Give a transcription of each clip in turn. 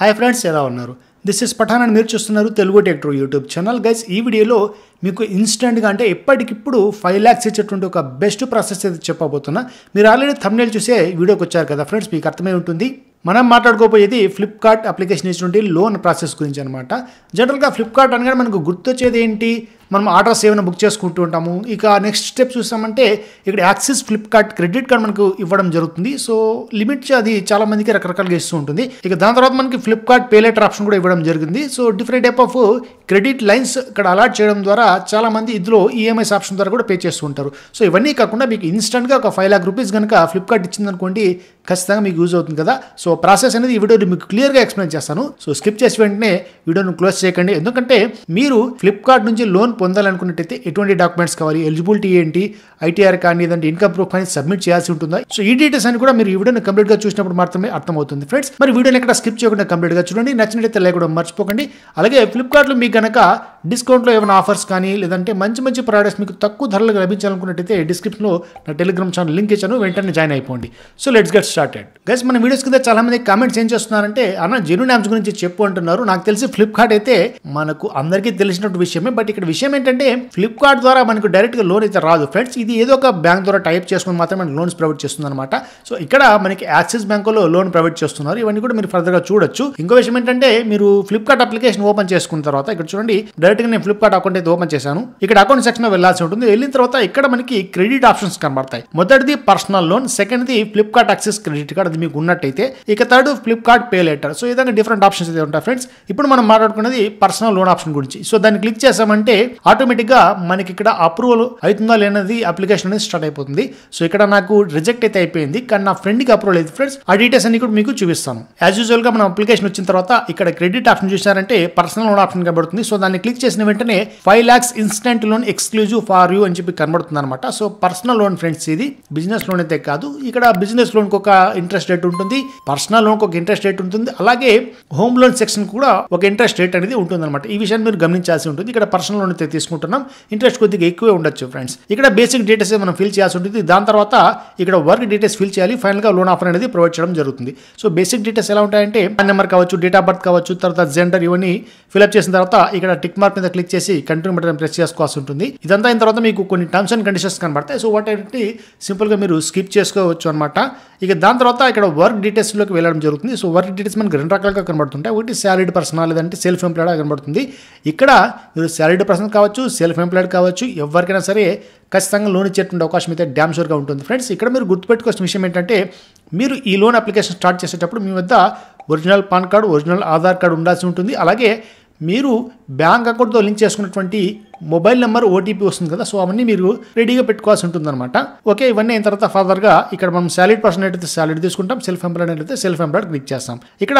hi friends ఎలా ఉన్నారు this is Pathan అని మీరు చూస్తున్నారు తెలుగు టెక్టర్ యూట్యూబ్ ఛానల్ గైస్ ఈ వీడియోలో మీకు ఇన్స్టెంట్గా అంటే ఎప్పటికిప్పుడు ఫైవ్ ల్యాక్స్ ఇచ్చేటువంటి ఒక బెస్ట్ ప్రాసెస్ అయితే చెప్పబోతున్నా మీరు ఆల్రెడీ థంబ్నైల్ చూసే వీడియోకి వచ్చారు కదా ఫ్రెండ్స్ మీకు అర్థమై ఉంటుంది మనం మాట్లాడుకోపోయేది ఫ్లిప్కార్ట్ అప్లికేషన్ ఇచ్చినటువంటి లోన్ ప్రాసెస్ గురించి అనమాట జనరల్గా ఫ్లిప్కార్ట్ అనగానే మనకు గుర్తొచ్చేది ఏంటి మనం ఆర్డర్ ఏమైనా బుక్ చేసుకుంటూ ఉంటాము ఇక నెక్స్ట్ స్టెప్ చూసామంటే ఇక్కడ యాక్సిస్ ఫ్లిప్కార్ట్ క్రెడిట్ కార్డ్ మనకు ఇవ్వడం జరుగుతుంది సో లిమిట్ అది చాలా మందికి రకరకాలుగా ఇస్తూ ఉంటుంది ఇక దాని తర్వాత మనకి ఫ్లిప్కార్ట్ పే లెటర్ ఆప్షన్ కూడా ఇవ్వడం జరిగింది so different type of credit lines ఇక్కడ అలాట్ చేయడం ద్వారా చాలా మంది ఇందులో ఈఎంఐస్ e ఆప్షన్ ద్వారా కూడా పే చేస్తూ ఉంటారు సో ఇవన్నీ కాకుండా మీకు ఇన్స్టెంట్గా ఒక ఫైవ్ లాక్ రూపీస్ కనుక ఫ్లిప్కార్ట్ ఇచ్చిందనుకోండి ఖచ్చితంగా మీకు యూజ్ అవుతుంది కదా సో ప్రాసెస్ అనేది ఈ వీడియోని మీకు క్లియర్గా ఎక్స్ప్లెయిన్ చేస్తాను సో స్కిప్ చేసి వెంటనే వీడియోను క్లోజ్ చేయకండి ఎందుకంటే మీరు ఫ్లిప్కార్ట్ నుంచి లోన్ పొందాలనుకున్నట్టయితే ఎటువంటి డాక్యుమెంట్స్ కావాలి ఎలిజిబిలిటీ ఏంటి ఐటీఆర్ కానీ లేదంటే ఇన్కమ్ ప్రూఫ్ కానీ సబ్మిట్ చేయాల్సి ఉంటుందా సో ఈ డీటెయిల్స్ అని కూడా మీరు ఈ వీడియోని కంప్లీట్ గా చూసినప్పుడు మాత్రమే అర్థమవుతుంది ఫ్రెండ్స్ మరి వీడియోని ఎక్కడ స్కిప్ చేయకుండా కంప్లీట్ గా చూడండి నచ్చినట్లయితే లేకుండా మర్చిపోకండి అలాగే ఫ్లిప్కార్ట్లో మీకు కనుక డిస్కౌంట్లో ఏమైనా ఆఫర్స్ కానీ లేదంటే మంచి మంచి ప్రొడక్ట్స్ మీకు తక్కువ ధరలు లభించాలనుకున్నట్టయితే డిస్క్రిప్షన్లో నా టెలిగ్రామ్ ఛానల్ లింక్ ఇచ్చాను వెంటనే జాయిన్ అయిపోండి so let's get started guys మన వీడియోస్ కింద చాలా మంది కామెంట్స్ ఏం చేస్తున్నారంటే అన్న జెన్యూన్ యాప్స్ గురించి చెప్పు అంటున్నారు నాకు తెలిసి ఫ్లిప్కార్ట్ అయితే మనకు అందరికీ తెలిసినట్టు విషయమే బట్ ఇక్కడ విషయం ఏంటంటే ఫ్లిప్కార్ట్ ద్వారా మనకు డైరెక్ట్గా లోన్ అయితే రాదు ఫ్రెండ్స్ ఇది ఇది ఏదో ఒక బ్యాంక్ ద్వారా టైప్ చేసుకుని మాత్రమే మనకి లోన్స్ ప్రొవైడ్ చేస్తుందన్నమాట సో ఇక్కడ మనకి యాక్సిస్ బ్యాంకులో లోన్ ప్రొవైడ్ చేస్తున్నారు ఇవన్నీ కూడా మీరు ఫర్దర్గా చూడొచ్చు ఇంకో విషయం ఏంటంటే మీరు ఫ్లిప్కార్ట్ అప్లికేషన్ ఓపెన్ చేసుకున్న తర్వాత ఇక్కడ చూడండి డైరెక్ట్ గా నేను ఫ్లిప్కార్ట్ అకౌంట్ అయితే ఓపెన్ చేశాను ఇక్కడ అకౌంట్ సెక్షన్ వెళ్ళాల్సి ఉంటుంది వెళ్ళిన తర్వాత ఇక్కడ మనకి క్రెడిట్ ఆప్షన్స్ కనబడతాయి మొదటిది personal loan second the Flipkart Axis credit card అది మీకు ఉన్నట్టయితే ఇక third Flipkart pay later so ఏదైనా డిఫరెంట్ ఆప్షన్స్ అయితే ఉంటాయి ఫ్రెండ్స్ ఇప్పుడు మనం మాట్లాడుకున్నది పర్సనల్ లోన్ ఆప్షన్ గురించి సో దాన్ని క్లిక్ చేసామంటే గా మనకి ఇక్కడ అప్రూవల్ అవుతుందా లేనది అప్లికేషన్ అనేది స్టార్ట్ అయిపోతుంది సో ఇక్కడ నాకు రిజెక్ట్ అయితే అయిపోయింది కానీ నా ఫ్రెండ్ కి అప్రూవల్ అయితే ఫ్రెండ్స్ ఆ డీటెయిల్స్ అన్ని కూడా మీకు చూపిస్తాను యాజ్ యూజువల్ గా మనం అప్లికేషన్ వచ్చిన తర్వాత ఇక్కడ క్రెడిట్ ఆప్షన్ చూసారంటే పర్సనల్ లోన్ ఆప్షన్ కనబడుతుంది సో దాన్ని క్లిక్ చేసిన వెంటనే five lakhs instant loan exclusive for you అని చెప్పి కనబడుతుంది అనమాట సో పర్సనల్ లోన్ ఫ్రెండ్స్ ఇది బిజినెస్ లోన్ అయితే కాదు ఇక్కడ బిజినెస్ లోన్ ఒక ఇంట్రెస్ట్ రేట్ ఉంటుంది పర్సనల్ లోన్ ఒక ఇంట్రెస్ట్ రేట్ ఉంటుంది అలాగే హోమ్ లోన్ సెక్షన్ కూడా ఒక ఇంట్రెస్ట్ రేట్ అనేది ఉంటుంది అనమాట ఈ విషయాన్ని మీరు గమనించాల్సి ఉంటుంది ఇక్కడ పర్సనల్ లోన్ అయితే తీసుకుంటున్నాం ఇంట్రెస్ట్ కొద్దిగా ఎక్కువే ఉండొచ్చు ఫ్రెండ్స్ ఇక్కడ బేసిక్ డీటెయిల్స్ మనం ఫిల్ చేయాల్సి ఉంటుంది దాని తర్వాత ఇక్కడ వర్క్ డీటెయిల్స్ ఫిల్ చేయాలి ఫైనల్గా లోన్ ఆఫర్ అనేది ప్రొవైడ్ చేయడం జరుగుతుంది సో బేసిక్ డీటెయిల్స్ ఎలా ఉంటాయంటే పాన్ నెంబర్ కావచ్చు డేట్ ఆఫ్ బర్త్ కావచ్చు తర్వాత జెండర్ ఇవన్నీ ఫిల్అప్ చేసిన తర్వాత ఇక్కడ టిక్ మార్క్ మీద క్లిక్ చేసి కంటిన్యూ బటన్ ప్రెస్ చేసుకోవాల్సి ఉంటుంది ఇదంతా అయిన తర్వాత మీకు కొన్ని టర్మ్స్ అండ్ కండిషన్స్ కనబడతాయి సో వాటి సింపుల్గా మీరు స్కిప్ చేసుకోవచ్చు అనమాట ఇక దాని తర్వాత ఇక్కడ వర్క్ డీటెయిల్స్లోకి వెళ్ళడం జరుగుతుంది సో వర్క్ డీటెయిల్స్ మనకి రెండు రకాలుగా కనబడుతుంటాయి ఒకటి శాలరీడ్ పర్సన్ లేదంటే సెల్ఫ్ ఎంప్లాయిడ్ కనబడుతుంది ఇక్కడ మీరు శాలరీడ్ పర్సన్ కావచ్చు సెల్ఫ్ ఎంప్లాయిడ్ కావచ్చు ఎవరికైనా సరే ఖచ్చితంగా లోన్ ఇచ్చేటువంటి అవకాశం అయితే డ్యామ్ షూర్గా ఉంటుంది ఫ్రెండ్స్ ఇక్కడ మీరు గుర్తుపెట్టుకోవాల్సిన విషయం ఏంటంటే మీరు ఈ లోన్ అప్లికేషన్ స్టార్ట్ చేసేటప్పుడు మీ వద్ద original PAN card original Aadhaar card ఉండాల్సి ఉంటుంది అలాగే మీరు బ్యాంక్ అకౌంట్తో లింక్ చేసుకున్నటువంటి మొబైల్ నెంబర్ ఓటీపీ వస్తుంది కదా సో అవన్నీ మీరు రెడీగా పెట్టుకోవాల్సి ఉంటుంది అనమాట ఓకే ఇవన్నీ అయిన తర్వాత ఫర్దర్గా ఇక్కడ మనం సాలిడ్ పర్సన్ అయితే సాలరీ తీసుకుంటాం సెల్ఫ్ ఎంప్లాయిడ్ అయితే సెల్ఫ్ ఎంప్లాయిడ్ క్లిక్ చేస్తాం ఇక్కడ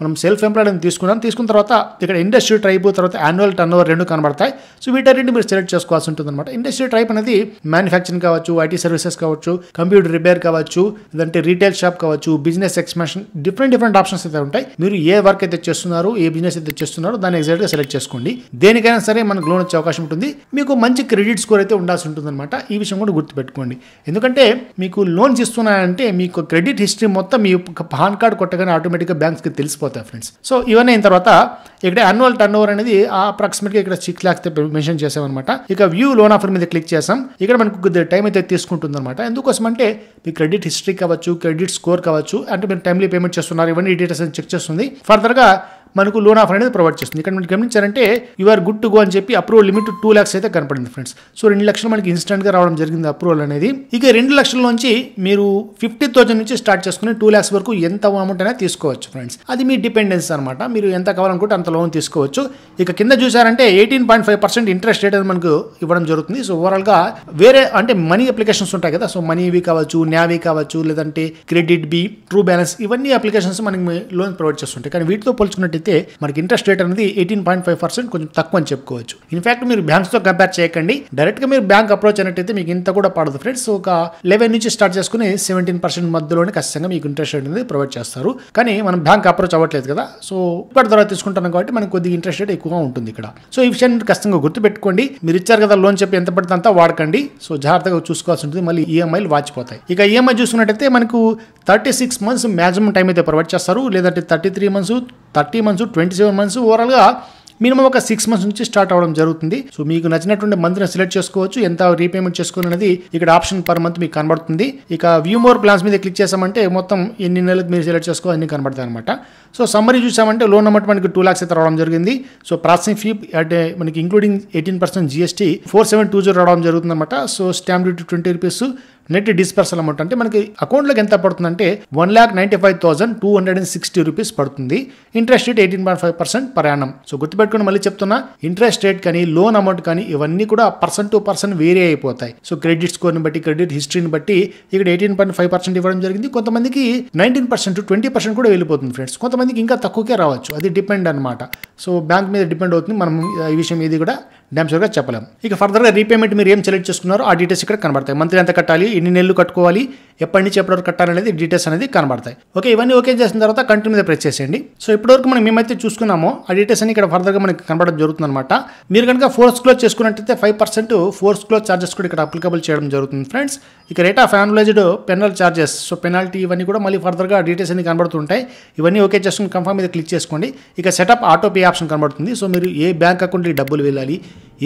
మనం సెల్ఫ్ ఎంప్లాయిడ్ అని తీసుకున్నాం తీసుకున్న తర్వాత ఇక్కడ ఇండస్ట్రీ ట్రైప్ తర్వాత యాన్యువల్ టర్న్ ఓవర్ రెండు కనబడతాయి సో వీటన్నింటి మీరు సెలెక్ట్ చేసుకోవాల్సి ఉంటుంది అనమాట ఇండస్ట్రీ ట్రైప్ అనేది మ్యానుఫ్యాక్చరింగ్ కావచ్చు ఐటీ సర్వీసెస్ కావచ్చు కంప్యూటర్ రిపేర్ కావచ్చు లేదంటే రీటైల్ షాప్ కావచ్చు business expansion different different options అయితే ఉంటాయి మీరు ఏ వర్క్ అయితే చేస్తున్నారు ఏ బిజినెస్ అయితే చేస్తున్నారు దాన్ని ఎగ్జాక్ట్గా సెలెక్ట్ చేసుకోండి దేనికైనా సరే మనకు లోన్ వచ్చే అవకాశం అవకాశం ఉంటుంది మీకు మంచి క్రెడిట్ స్కోర్ అయితే ఉండాల్సి ఉంటుంది అనమాట ఈ విషయం కూడా గుర్తుపెట్టుకోండి ఎందుకంటే మీకు లోన్స్ ఇస్తున్నాయంటే మీకు క్రెడిట్ హిస్టరీ మొత్తం మీ పాన్ కార్డు కొట్టగానే ఆటోమేటిక్గా బ్యాంక్స్కి తెలిసిపోతాయి ఫ్రెండ్స్ సో ఇవన్నీ అయిన తర్వాత ఇక్కడ అన్యువల్ టర్న్ ఓవర్ అనేది అప్రాక్సిమేట్గా ఇక్కడ సిక్స్ ల్యాక్స్ మెన్షన్ చేసామన్నమాట ఇక వ్యూ లోన్ ఆఫర్ మీద క్లిక్ చేసాం ఇక్కడ మనకు కొద్దిగా టైం అయితే తీసుకుంటుంది అనమాట ఎందుకోసం అంటే మీ క్రెడిట్ హిస్టరీ కావచ్చు క్రెడిట్ స్కోర్ కావచ్చు అంటే మీరు టైమ్లీ పేమెంట్ చేస్తున్నారు ఇవన్నీ డీటెయిల్స్ చెక్ చేస్తుంది ఫర్దర్గా మనకు లోన్ ఆఫర్ అనేది ప్రొవైడ్ చేస్తుంది ఇక్కడ మనకి గమనించారంటే యూఆర్ గుడ్ టు గో అని చెప్పి అప్రూవల్ లిమిట్ టూ ల్యాక్స్ అయితే కనపడింది ఫ్రెండ్స్ సో రెండు లక్షలు మనకి ఇన్స్టెంట్గా రావడం జరిగింది అప్రూవల్ అనేది ఇక రెండు లక్షల నుంచి మీరు ఫిఫ్టీ థౌసండ్ నుంచి స్టార్ట్ చేసుకుని టూ ల్యాక్స్ వరకు ఎంత అమౌంట్ అయినా తీసుకోవచ్చు ఫ్రెండ్స్ అది మీ డిపెండెన్స్ అనమాట మీరు ఎంత కావాలనుకుంటే అంత లోన్ తీసుకోవచ్చు ఇక కింద చూసారంటే eighteen point five percent interest rate అని మనకు ఇవ్వడం జరుగుతుంది సో ఓవరాల్ గా వేరే అంటే మనీ అప్లికేషన్స్ ఉంటాయి కదా సో మనీ కావచ్చు న్యావి కావచ్చు లేదంటే క్రెడిట్ బి ట్రూ బ్యాలెన్స్ ఇవన్నీ అప్లికేషన్స్ మనకి లోన్ ప్రొవైడ్ చేస్తుంటాయి కానీ వీటితో పోల్చుకున్నట్టు చూసినట్లయితే మనకి ఇంట్రెస్ట్ రేట్ అనేది ఎయిటీన్ పాయింట్ ఫైవ్ పర్సెంట్ కొంచెం తక్కువ అని చెప్పుకోవచ్చు ఇన్ఫాక్ట్ మీరు తో కంపేర్ చేయకండి డైరెక్ట్గా మీరు బ్యాంక్ అప్రోచ్ అయినట్టయితే మీకు ఇంత కూడా పడదు ఫ్రెండ్స్ ఒక లెవెన్ నుంచి స్టార్ట్ చేసుకుని సెవెంటీన్ పర్సెంట్ మధ్యలోనే ఖచ్చితంగా మీకు ఇంట్రెస్ట్ రేట్ అనేది ప్రొవైడ్ చేస్తారు కానీ మనం బ్యాంక్ అప్రోచ్ అవ్వట్లేదు కదా సో ఇప్పటి ద్వారా తీసుకుంటాం కాబట్టి మనకు కొద్దిగా ఇంట్రెస్ట్ రేట్ ఎక్కువగా ఉంటుంది ఇక్కడ సో ఈ విషయాన్ని ఖచ్చితంగా గుర్తుపెట్టుకోండి మీరు ఇచ్చారు కదా లోన్ చెప్పి ఎంత పడితే అంతా వాడకండి సో జాగ్రత్తగా చూసుకోవాల్సి ఉంటుంది మళ్ళీ ఈఎంఐలు e వాచిపోతాయి ఇక ఈఎంఐ e చూసుకున్నట్టయితే మనకు thirty six months maximum time అయితే ప్రొవైడ్ చేస్తారు లేదంటే thirty three months thirty months months twenty seven months ఓవరాల్గా మినిమం ఒక సిక్స్ మంత్స్ నుంచి స్టార్ట్ అవ్వడం జరుగుతుంది సో మీకు నచ్చినటువంటి మంత్ని సెలెక్ట్ చేసుకోవచ్చు ఎంత రీపేమెంట్ చేసుకోవాలి అనేది ఇక్కడ ఆప్షన్ పర్ మంత్ మీకు కనబడుతుంది ఇక వ్యూ మోర్ ప్లాన్స్ మీద క్లిక్ చేసామంటే మొత్తం ఎన్ని నెలలు మీరు సెలెక్ట్ చేసుకో అన్ని కనబడతాయి అనమాట సో సమ్మరీ చూసామంటే లోన్ అమౌంట్ మనకి టూ లాక్స్ అయితే రావడం జరిగింది సో ప్రాసెసింగ్ ఫీ అంటే మనకి including eighteen percent GST four seven two zero రావడం జరుగుతుంది అనమాట so stamp duty twenty rupees net disbursal amount అంటే మనకి అకౌంట్లోకి ఎంత పడుతుందంటే one lakh ninety five thousand two hundred and sixty rupees పడుతుంది interest rate eighteen point five percent ప్రయాణం సో గుర్తుపెట్టుకుని మళ్ళీ చెప్తున్నా ఇంట్రెస్ట్ రేట్ కానీ లోన్ అమౌంట్ కానీ ఇవన్నీ కూడా పర్సన్ టు పర్సన్ వేరే అయిపోతాయి సో క్రెడిట్ స్కోర్ని బట్టి క్రెడిట్ హిస్టరీని బట్టి ఇక్కడ ఎయిటీన్ పాయింట్ ఫైవ్ పర్సెంట్ ఇవ్వడం జరిగింది కొంతమందికి నైన్టీన్ పర్సెంట్ ట్వంటీ పర్సెంట్ కూడా వెళ్ళిపోతుంది ఫ్రెండ్స్ కొంతమందికి ఇంకా తక్కువకే రావచ్చు అది డిపెండ్ అనమాట సో బ్యాంక్ మీద డిపెండ్ అవుతుంది మనం ఈ విషయం ఇది కూడా డ్యామ్ షూర్గా చెప్పలేం ఇక ఫర్దర్గా రీపేమెంట్ మీరు ఏం సెలెక్ట్ చేసుకున్నారో ఆ డీటెయిల్స్ ఇక్కడ కనబడతాయి మంత్లీ ఎంత కట్టాలి ఎన్ని నెలలు కట్టుకోవాలి ఎప్పటి నుంచి ఎప్పటివరకు కట్టాలనేది డీటెయిల్స్ అనేది కనబడతాయి ఓకే ఇవన్నీ ఓకే చేసిన తర్వాత కంటిన్యూ మీద ప్రెస్ చేసేయండి సో ఇప్పటివరకు మనం మేమైతే చూసుకున్నామో ఆ డీటెయిల్స్ అని ఇక్కడ ఫర్దర్గా మనకి కనబడడం జరుగుతుంది అనమాట మీరు కనుక ఫోర్స్ క్లోజ్ చేసుకున్నట్టయితే five percent force close charges కూడా ఇక్కడ అప్లికబుల్ చేయడం జరుగుతుంది ఫ్రెండ్స్ ఇక rate of annualised penal charges so penalty ఇవన్నీ కూడా మళ్ళీ ఫర్దర్గా డీటెయిల్స్ అన్ని కనబడుతుంటాయి ఇవన్నీ ఓకే చేసుకుని కన్ఫర్మ్ మీద క్లిక్ చేసుకోండి ఇక సెటప్ ఆటో పే ఆప్షన్ కనబడుతుంది సో మీరు ఏ బ్యాంక్ అకౌంట్కి డబ్బులు వెళ్ళాలి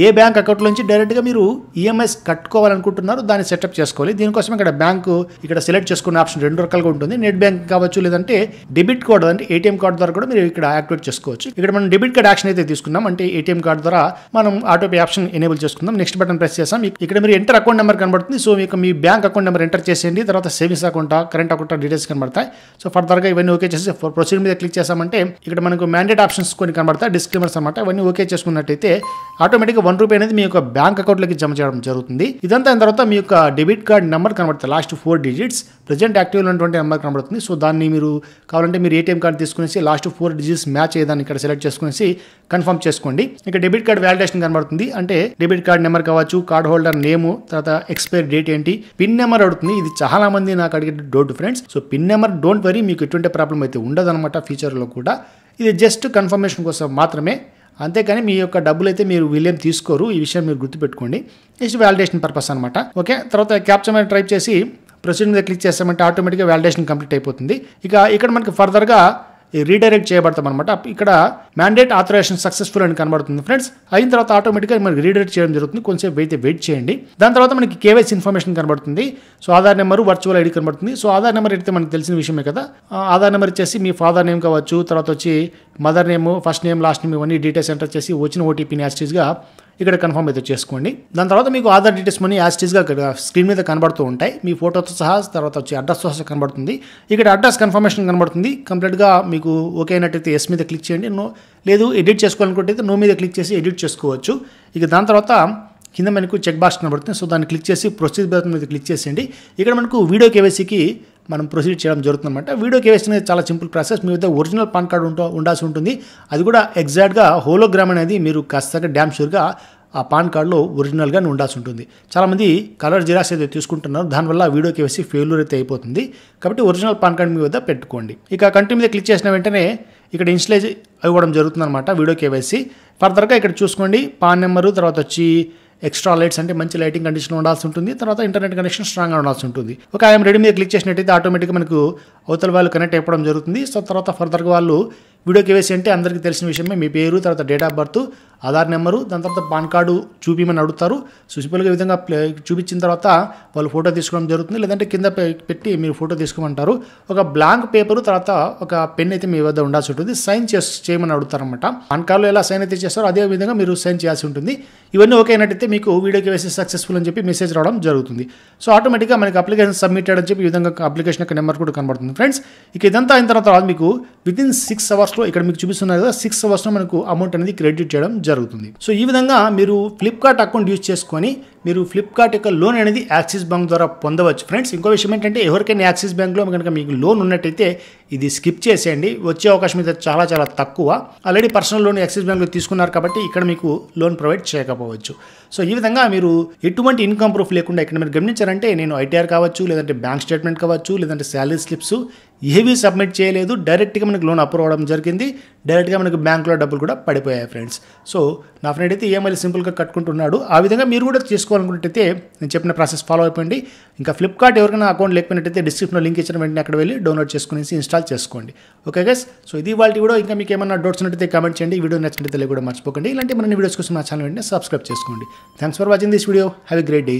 ఏ బ్యాంక్ అకౌంట్ నుంచి డైరెక్ట్గా మీరు ఈఎంఐస్ e కట్టుకోవాలనుకుంటున్నారు దాన్ని సెటప్ చేసుకోవాలి దీనికోసం ఇక్కడ బ్యాంకు ఇక్కడ సెలెక్ట్ చేసుకునే ఆప్షన్ రెండు రకాలుగా ఉంటుంది నెట్ బ్యాంక్ కావచ్చు లేదంటే డెబిట్ కార్డు అంటే ఏటీఎం కార్డు ద్వారా కూడా మీరు ఇక్కడ యాక్టివేట్ చేసుకోవచ్చు ఇక్కడ మనం డెబిట్ కార్డ్ యాక్షన్ అయితే తీసుకున్నాం అంటే ఏటీఎం కార్డు ద్వారా మనం ఆటోపే ఆప్షన్ ఎనేబుల్ చేసుకుందాం నెక్స్ట్ బటన్ ప్రెస్ చేస్తాం ఇక్కడ మీరు ఎంటర్ అకౌంట్ నెంబర్ కనబడుతుంది సో మీకు మీ బ్యాంక్ అకౌంట్ నెంబర్ ఎంటర్ చేసేయండి తర్వాత savings account current account details కనబడతాయి సో ఫర్దర్గా ఇవన్నీ ఓకే చేసి ప్రొసీడ్ మీద క్లిక్ చేసామంటే ఇక్కడ మనకు మ్యాండేట్ ఆప్షన్స్ కొన్ని కనబడతాయి డిస్క్లైమర్స్ అనమాట ఇవన్నీ ఓకే చేసుకున్నట్టయితే ఆటోమేటిక్గా వన్ రూపీ అనేది మీ యొక్క బ్యాంక్ అకౌంట్లోకి జమ చేయడం జరుగుతుంది ఇదంతా తర్వాత మీ యొక్క డెబిట్ కార్డ్ నెంబర్ కనబడతాయి last four D digits present active ఉన్నటువంటి నెంబర్ కనబడుతుంది సో దాన్ని మీరు కావాలంటే మీరు ఏటీఎం కార్డు తీసుకునేసి లాస్ట్ ఫోర్ డిజిట్స్ మ్యాచ్ అయ్యేదాన్ని ఇక్కడ సెలెక్ట్ చేసుకునేసి కన్ఫర్మ్ చేసుకోండి ఇక డెబిట్ కార్డ్ వ్యాలిడేషన్ కనబడుతుంది అంటే డెబిట్ కార్డ్ నెంబర్ కావచ్చు కార్డ్ హోల్డర్ నేమ్ తర్వాత ఎక్స్పైర్ డేట్ ఏంటి పిన్ నెంబర్ అడుగుతుంది ఇది చాలా మంది నాకు అడిగే doubt friends so pin number don't worry మీకు ఎటువంటి ప్రాబ్లం అయితే ఉండదు అనమాట ఫ్యూచర్లో కూడా ఇది జస్ట్ కన్ఫర్మేషన్ కోసం మాత్రమే అంతేకాని మీ యొక్క డబ్బులు అయితే మీరు వీళ్ళేం తీసుకోరు ఈ విషయం మీరు గుర్తుపెట్టుకోండి నెక్స్ట్ వ్యాలిడేషన్ పర్పస్ అనమాట ఓకే తర్వాత క్యాప్చర్ మీద ట్రైప్ చేసి ప్రొసీడ్ మీద క్లిక్ చేస్తామంటే ఆటోమేటిక్గా వ్యాలిడేషన్ కంప్లీట్ అయిపోతుంది ఇక ఇక్కడ మనకి ఫర్దర్గా రీడైరెక్ట్ చేయబడతాం అనమాట ఇక్కడ మ్యాండేట్ ఆథరైజేషన్ సక్సెస్ఫుల్ అని కనబడుతుంది ఫ్రెండ్స్ అయిన తర్వాత ఆటోమేటిక్గా మనకి రీడైరెక్ట్ చేయడం జరుగుతుంది కొంచెం అయితే వెయిట్ చేయండి దాని తర్వాత మనకి కేవైసీ ఇన్ఫర్మేషన్ కనబడుతుంది so Aadhaar number virtual ID కనబడుతుంది సో ఆధార్ నెంబర్ అయితే మనకు తెలిసిన విషయమే కదా ఆధార్ నెంబర్ వచ్చేసి మీ ఫాదర్ నేమ్ కావచ్చు తర్వాత వచ్చి mother name first name last name ఇవన్నీ డీటెయిల్స్ ఎంటర్ చేసి వచ్చిన ఓటీపీని యాస్టీజ్గా ఇక్కడ కన్ఫర్మ్ అయితే చేసుకోండి దాని తర్వాత మీకు ఆధార్ డీటెయిల్స్ మనీ యాస్టీస్గా ఇక్కడ స్క్రీన్ మీద కనబడుతూ ఉంటాయి మీ ఫోటోతో సహా తర్వాత వచ్చి అడ్రస్ సహా కనబడుతుంది ఇక్కడ అడ్రస్ కన్ఫర్మేషన్ కనబడుతుంది కంప్లీట్గా మీకు ఓకే అయినట్టయితే ఎస్ మీద క్లిక్ చేయండి నో లేదు ఎడిట్ చేసుకోవాలనుకుంటే నో మీద క్లిక్ చేసి ఎడిట్ చేసుకోవచ్చు ఇక దాని తర్వాత కింద మనకు చెక్ బాక్స్ కనబడుతుంది సో దాన్ని క్లిక్ చేసి ప్రొసీజర్ బటన్ మీద క్లిక్ చేసేయండి ఇక్కడ మనకు వీడియో కేవైసీకి మనం ప్రొసీడ్ చేయడం జరుగుతుందన్నమాట వీడియో కేవైసీ అనేది చాలా సింపుల్ ప్రాసెస్ మీ వద్ద ఒరిజినల్ పాన్ కార్డు ఉంటూ ఉండాల్సి ఉంటుంది అది కూడా ఎగ్జాక్ట్గా హోలోగ్రామ్ అనేది మీరు కాస్తగా డ్యామ్ షూర్గా ఆ పాన్ కార్డులో ఒరిజినల్గానే ఉండాల్సి ఉంటుంది చాలామంది కలర్ జిరాక్స్ అయితే తీసుకుంటున్నారు దానివల్ల వీడియో కేవైసీ ఫెయిల్యూర్ అయితే అయిపోతుంది కాబట్టి ఒరిజినల్ పాన్ కార్డు మీ వద్ద పెట్టుకోండి ఇక కంటి మీద క్లిక్ చేసిన వెంటనే ఇక్కడ ఇన్స్టలేజ్ అవ్వడం జరుగుతుందన్నమాట వీడియో కేవైసీ ఫర్దర్గా ఇక్కడ చూసుకోండి పాన్ నెంబరు తర్వాత వచ్చి ఎక్స్ట్రా లైట్స్ అంటే మంచి లైటింగ్ కండిషన్ ఉండాల్సి ఉంటుంది తర్వాత ఇంటర్నెట్ కనెక్షన్ స్ట్రాంగ్గా ఉండాల్సి ఉంటుంది ఒక ఆయన రెడీ మీద క్లిక్ చేసినట్టయితే ఆటోమేటిక్గా మనకు అవతల వాళ్ళు కనెక్ట్ అయిపోవడం జరుగుతుంది సో తర్వాత ఫర్దర్గా వాళ్ళు వీడియోకి వేసి అంటే అందరికీ తెలిసిన విషయమే మీ పేరు తర్వాత date of birth Aadhaar number దాని తర్వాత పాన్ కార్డు చూపిమని అడుగుతారు సుసిపల్గా విధంగా చూపించిన తర్వాత వాళ్ళు ఫోటో తీసుకోవడం జరుగుతుంది లేదంటే కింద పెట్టి మీరు ఫోటో తీసుకోమంటారు ఒక బ్లాంక్ పేపరు తర్వాత ఒక పెన్ అయితే మీ వద్ద ఉండాల్సి ఉంటుంది సైన్ చేసి చేయమని అడుగుతారనమాట పాన్ కార్డులో ఎలా సైన్ అయితే చేస్తారో అదే విధంగా మీరు సైన్ చేయాల్సి ఉంటుంది ఇవన్నీ ఓకే అయినట్టయితే మీకు వీడియోకి వేసి సక్సెస్ఫుల్ అని చెప్పి మెసేజ్ రావడం జరుగుతుంది సో ఆటోమేటిక్గా మనకి అప్లికేషన్ సబ్మిటెడ్ అని చెప్పి ఈ విధంగా అప్లికేషన్ యొక్క నెంబర్ కూడా కనబడుతుంది ఫ్రెండ్స్ ఇక ఇదంతా అయిన తర్వాత మీకు విదిన్ సిక్స్ అవర్స్ లో ఇక్కడ మీకు చూపిస్తున్నారు కదా సిక్స్ లో మనకు అమౌంట్ అనేది క్రెడిట్ చేయడం జరుగుతుంది సో ఈ విధంగా మీరు ఫ్లిప్కార్ట్ అకౌంట్ యూజ్ చేసుకొని మీరు ఫ్లిప్కార్ట్ యొక్క లోన్ అనేది యాక్సిస్ బ్యాంక్ ద్వారా పొందవచ్చు ఫ్రెండ్స్ ఇంకో విషయం ఏంటంటే ఎవరికైనా యాక్సిస్ బ్యాంక్లో కనుక మీకు లోన్ ఉన్నట్టయితే ఇది స్కిప్ చేసేయండి వచ్చే అవకాశం అయితే చాలా చాలా తక్కువ ఆల్రెడీ పర్సనల్ లోన్ యాక్సిస్ బ్యాంక్లో తీసుకున్నారు కాబట్టి ఇక్కడ మీకు లోన్ ప్రొవైడ్ చేయకపోవచ్చు సో ఈ విధంగా మీరు ఎటువంటి ఇన్కమ్ ప్రూఫ్ లేకుండా ఇక్కడ మీరు గమనించారంటే నేను ఐటీఆర్ కావచ్చు లేదంటే బ్యాంక్ స్టేట్మెంట్ కావచ్చు లేదంటే శాలరీ స్లిప్స్ ఏవి సబ్మిట్ చేయలేదు డైరెక్ట్గా మనకు లోన్ అప్రూవ్ అవ్వడం జరిగింది డైరెక్ట్గా మనకు బ్యాంకులో డబ్బులు కూడా పడిపోయాయి ఫ్రెండ్స్ సో నా ఫ్రెండ్ అయితే ఈఎంఐలు సింపుల్గా కట్టుకుంటున్నాడు ఆ విధంగా మీరు కూడా చేసుకోవాలనుకుంటే నేను చెప్పిన ప్రాసెస్ ఫాలో అయిపోయింది ఇంకా ఫ్లిప్కార్ట్ ఎవరికైనా అకౌంట్ లేకపోయినట్టయితే డిస్క్రిప్షన్లో లింక్ ఇచ్చిన వెంటనే అక్కడ వెళ్ళి డౌన్లోడ్ చేసుకునేసి ఇన్స్టాల్ చేసుకోండి ఓకే గస్ సో ఇది వాళ్ళకి కూడా ఇంకా మీకు ఏమైనా డౌట్స్ ఉన్నట్టయితే కమెంట్ చేయండి వీడియో నచ్చినట్టు కూడా మర్చిపోకండి ఇలాంటి మన వీడియోస్ కోసం నా ఛానల్ వెంటనే సబ్స్క్రైబ్ చేసుకోండి thanks for watching this video have a great day